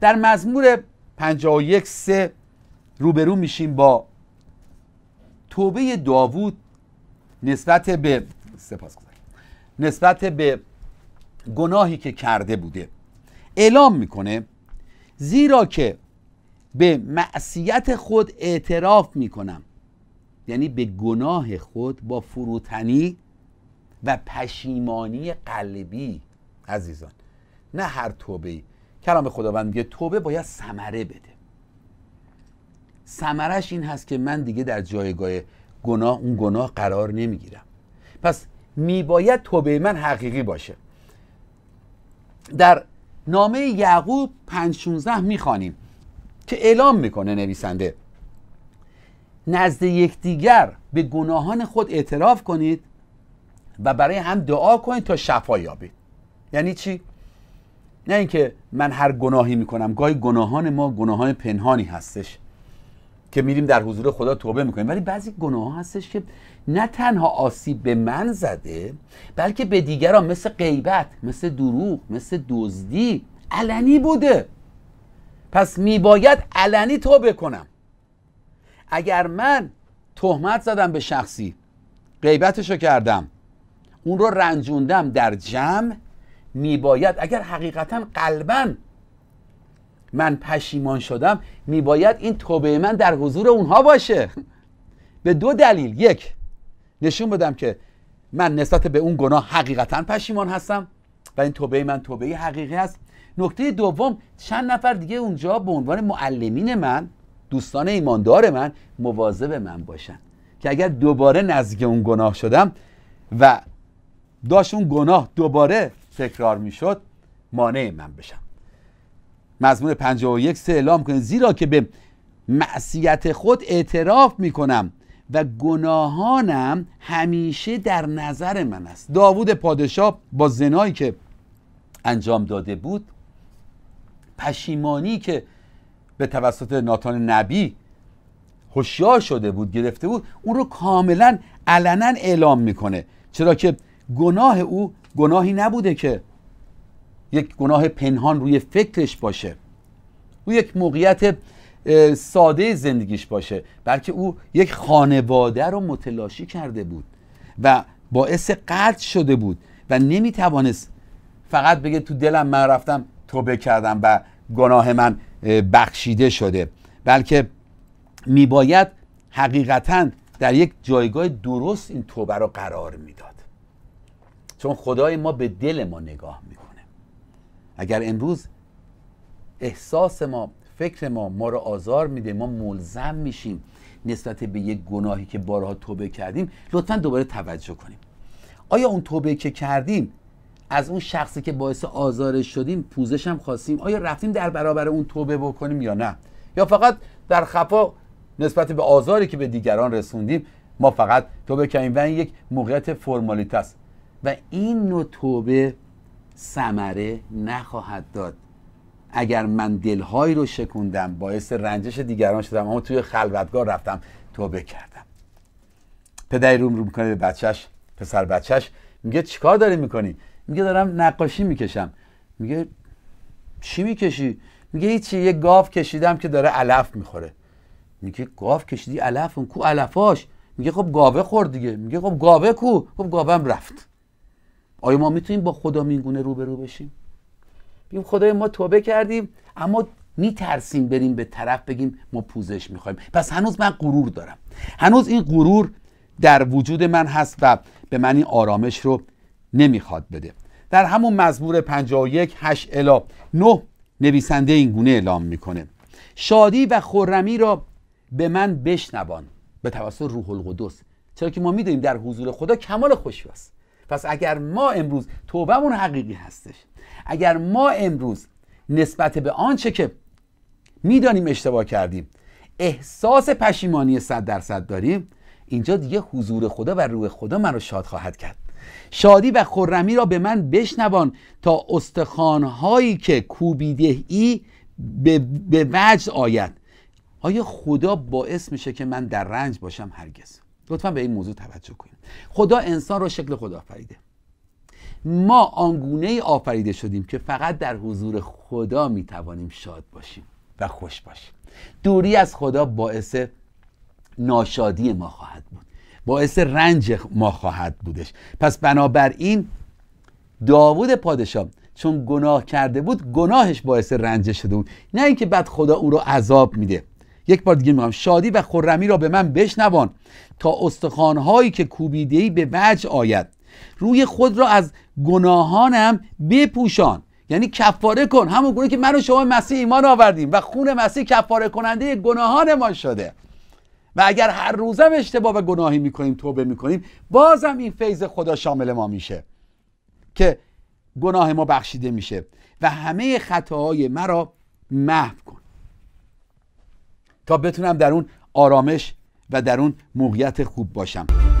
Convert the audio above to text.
در مزمور 51 سه روبرو میشیم با توبه داوود نسبت به سپاس نسبت به گناهی که کرده بوده اعلام میکنه زیرا که به معصیت خود اعتراف میکنم یعنی به گناه خود با فروتنی و پشیمانی قلبی عزیزان نه هر توبه ای کلام خداوند میگه توبه باید ثمره بده ثمرش این هست که من دیگه در جایگاه گناه اون گناه قرار نمیگیرم پس میباید توبه من حقیقی باشه در نامه یعقوب 516 میخوانیم که اعلام میکنه نویسنده نزد یکدیگر به گناهان خود اعتراف کنید و برای هم دعا کنید تا شفا یابید یعنی چی نه اینکه من هر گناهی میکنم گاهی گناهان ما گناهان پنهانی هستش که میریم در حضور خدا توبه میکنیم ولی بعضی گناه هستش که نه تنها آسیب به من زده بلکه به دیگران مثل غیبت مثل دروغ مثل دزدی علنی بوده پس میباید علنی توبه کنم اگر من تهمت زدم به شخصی غیبتشو کردم اون رو رنجوندم در جمع میباید اگر حقیقتا قلبا من پشیمان شدم میباید این توبه من در حضور اونها باشه به دو دلیل یک نشون بدم که من نسبت به اون گناه حقیقتا پشیمان هستم و این توبه من توبه حقیقی است نکته دوم چند نفر دیگه اونجا به عنوان معلمین من دوستان ایماندار من مواظب من باشن که اگر دوباره نزدیک اون گناه شدم و داشت اون گناه دوباره تکرار میشد مانع من بشم مضمون 51 سه اعلام کنید زیرا که به معصیت خود اعتراف میکنم و گناهانم همیشه در نظر من است داوود پادشاه با زنایی که انجام داده بود پشیمانی که به توسط ناتان نبی هوشیار شده بود گرفته بود اون رو کاملا علنا اعلام میکنه چرا که گناه او گناهی نبوده که یک گناه پنهان روی فکرش باشه او یک موقعیت ساده زندگیش باشه بلکه او یک خانواده رو متلاشی کرده بود و باعث قرد شده بود و نمیتوانست فقط بگه تو دلم من رفتم توبه کردم و گناه من بخشیده شده بلکه میباید حقیقتا در یک جایگاه درست این توبه رو قرار میداد چون خدای ما به دل ما نگاه میکنه اگر امروز احساس ما فکر ما ما رو آزار میده ما ملزم میشیم نسبت به یک گناهی که بارها توبه کردیم لطفا دوباره توجه کنیم آیا اون توبه که کردیم از اون شخصی که باعث آزارش شدیم پوزش هم خواستیم آیا رفتیم در برابر اون توبه بکنیم یا نه یا فقط در خفا نسبت به آزاری که به دیگران رسوندیم ما فقط توبه کردیم و این یک موقعیت فرمالیته است و این نوع توبه سمره نخواهد داد اگر من دلهایی رو شکوندم باعث رنجش دیگران شدم اما توی خلوتگاه رفتم توبه کردم پدری روم رو میکنه به بچهش پسر بچهش میگه چیکار داری میکنی میگه دارم نقاشی میکشم میگه چی میکشی میگه هیچی یه گاف کشیدم که داره علف میخوره میگه گاف کشیدی علف اون کو علفاش میگه خب گاوه خورد دیگه میگه خب گاوه کو خب رفت آیا ما میتونیم با خدا میگونه روبرو بشیم بیم خدای ما توبه کردیم اما میترسیم بریم به طرف بگیم ما پوزش میخوایم پس هنوز من غرور دارم هنوز این غرور در وجود من هست و به من این آرامش رو نمیخواد بده در همون مزمور 51 8 الا 9 نویسنده این گونه اعلام میکنه شادی و خورمی را به من بشنوان به توسط روح القدس چرا که ما میدونیم در حضور خدا کمال خوشی است پس اگر ما امروز توبهمون حقیقی هستش اگر ما امروز نسبت به آنچه که میدانیم اشتباه کردیم احساس پشیمانی صد درصد داریم اینجا دیگه حضور خدا و روح خدا من رو شاد خواهد کرد شادی و خرمی را به من بشنوان تا استخانهایی که کوبیده ای به, به وجد آید آیا خدا باعث میشه که من در رنج باشم هرگز لطفا به این موضوع توجه کنید خدا انسان رو شکل خدا آفریده ما آنگونه ای آفریده شدیم که فقط در حضور خدا می توانیم شاد باشیم و خوش باشیم دوری از خدا باعث ناشادی ما خواهد بود باعث رنج ما خواهد بودش پس بنابراین داوود پادشاه چون گناه کرده بود گناهش باعث رنج شده بود نه اینکه بعد خدا او رو عذاب میده یک بار دیگه میگم شادی و خرمی را به من بشنوان تا استخوانهایی که کوبیده ای به وجه آید روی خود را از گناهانم بپوشان یعنی کفاره کن همون گونه که من و شما مسیح ایمان آوردیم و خون مسیح کفاره کننده گناهان ما شده و اگر هر روزم اشتباه و گناهی میکنیم توبه میکنیم بازم این فیض خدا شامل ما میشه که گناه ما بخشیده میشه و همه خطاهای مرا محو کن تا بتونم در اون آرامش و در اون موقعیت خوب باشم